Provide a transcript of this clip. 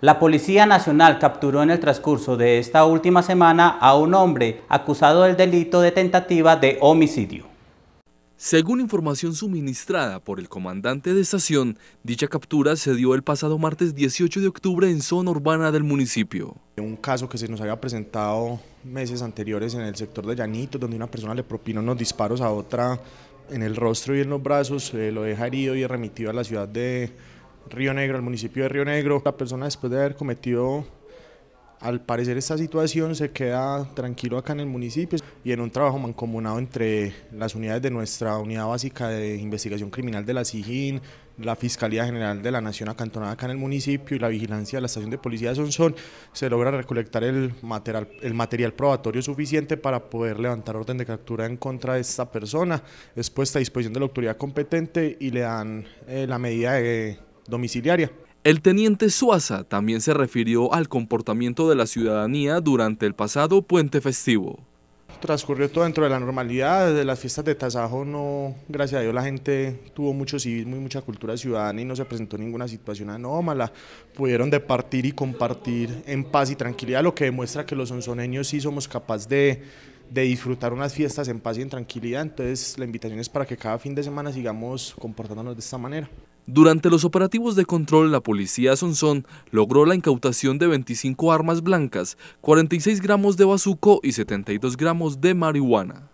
La Policía Nacional capturó en el transcurso de esta última semana a un hombre acusado del delito de tentativa de homicidio. Según información suministrada por el comandante de estación, dicha captura se dio el pasado martes 18 de octubre en zona urbana del municipio. Un caso que se nos había presentado meses anteriores en el sector de Llanitos, donde una persona le propinó unos disparos a otra en el rostro y en los brazos, eh, lo deja herido y remitido a la ciudad de Río Negro, el municipio de Río Negro. La persona después de haber cometido, al parecer, esta situación se queda tranquilo acá en el municipio y en un trabajo mancomunado entre las unidades de nuestra unidad básica de investigación criminal de la SIGIN, la Fiscalía General de la Nación acantonada acá en el municipio y la vigilancia de la estación de policía de Sonsón, se logra recolectar el material, el material probatorio suficiente para poder levantar orden de captura en contra de esta persona, es puesta a disposición de la autoridad competente y le dan eh, la medida de domiciliaria. El teniente Suaza también se refirió al comportamiento de la ciudadanía durante el pasado puente festivo. Transcurrió todo dentro de la normalidad, desde las fiestas de Tasajo no, gracias a Dios la gente tuvo mucho civismo y mucha cultura ciudadana y no se presentó ninguna situación anómala, pudieron departir y compartir en paz y tranquilidad, lo que demuestra que los sonzoneños sí somos capaces de, de disfrutar unas fiestas en paz y en tranquilidad, entonces la invitación es para que cada fin de semana sigamos comportándonos de esta manera. Durante los operativos de control, la policía Sonsón logró la incautación de 25 armas blancas, 46 gramos de bazuco y 72 gramos de marihuana.